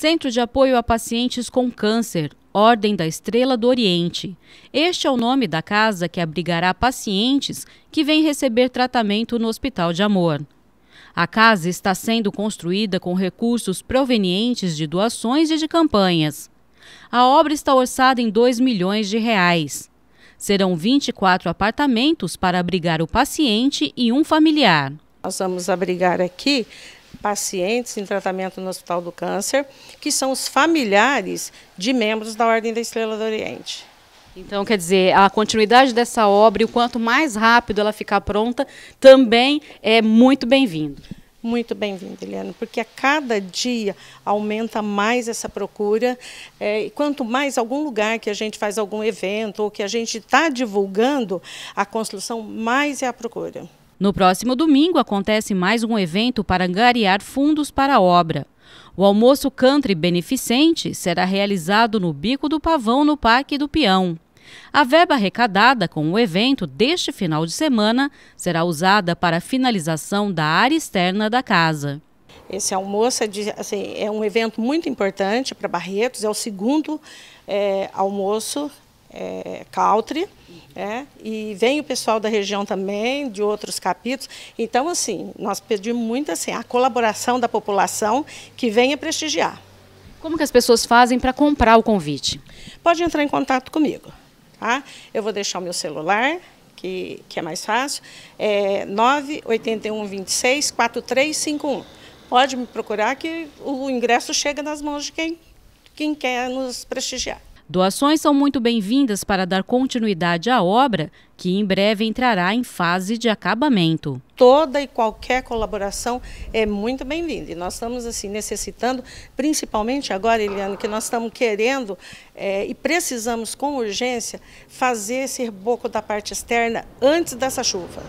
Centro de Apoio a Pacientes com Câncer, Ordem da Estrela do Oriente. Este é o nome da casa que abrigará pacientes que vêm receber tratamento no Hospital de Amor. A casa está sendo construída com recursos provenientes de doações e de campanhas. A obra está orçada em 2 milhões de reais. Serão 24 apartamentos para abrigar o paciente e um familiar. Nós vamos abrigar aqui pacientes em tratamento no Hospital do Câncer, que são os familiares de membros da Ordem da Estrela do Oriente. Então, quer dizer, a continuidade dessa obra e o quanto mais rápido ela ficar pronta, também é muito bem-vindo. Muito bem-vindo, Eliana, porque a cada dia aumenta mais essa procura. É, e quanto mais algum lugar que a gente faz algum evento ou que a gente está divulgando a construção, mais é a procura. No próximo domingo acontece mais um evento para angariar fundos para a obra. O almoço country beneficente será realizado no Bico do Pavão, no Parque do Peão. A verba arrecadada com o evento deste final de semana será usada para a finalização da área externa da casa. Esse almoço é, de, assim, é um evento muito importante para Barretos, é o segundo é, almoço é, country é, e vem o pessoal da região também, de outros capítulos. Então, assim, nós pedimos muito assim, a colaboração da população que venha prestigiar. Como que as pessoas fazem para comprar o convite? Pode entrar em contato comigo. Tá? Eu vou deixar o meu celular, que, que é mais fácil, é 981 26 4351. Pode me procurar que o ingresso chega nas mãos de quem, quem quer nos prestigiar. Doações são muito bem-vindas para dar continuidade à obra, que em breve entrará em fase de acabamento. Toda e qualquer colaboração é muito bem-vinda. E nós estamos assim necessitando, principalmente agora, Eliane, que nós estamos querendo é, e precisamos com urgência fazer esse reboco da parte externa antes dessa chuva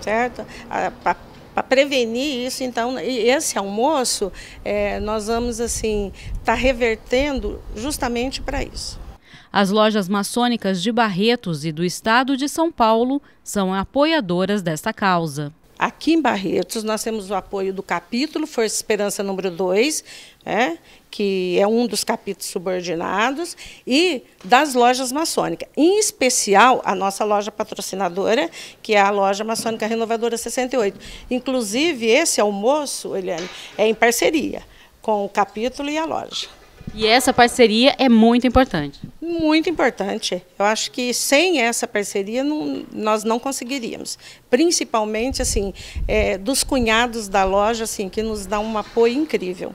certo? A, a, para prevenir isso, então, esse almoço, é, nós vamos assim estar tá revertendo justamente para isso. As lojas maçônicas de Barretos e do estado de São Paulo são apoiadoras desta causa. Aqui em Barretos, nós temos o apoio do capítulo Força Esperança número 2, né, que é um dos capítulos subordinados, e das lojas maçônicas. Em especial, a nossa loja patrocinadora, que é a loja maçônica renovadora 68. Inclusive, esse almoço, Eliane, é em parceria com o capítulo e a loja. E essa parceria é muito importante. Muito importante. Eu acho que sem essa parceria não, nós não conseguiríamos. Principalmente assim, é, dos cunhados da loja, assim, que nos dá um apoio incrível.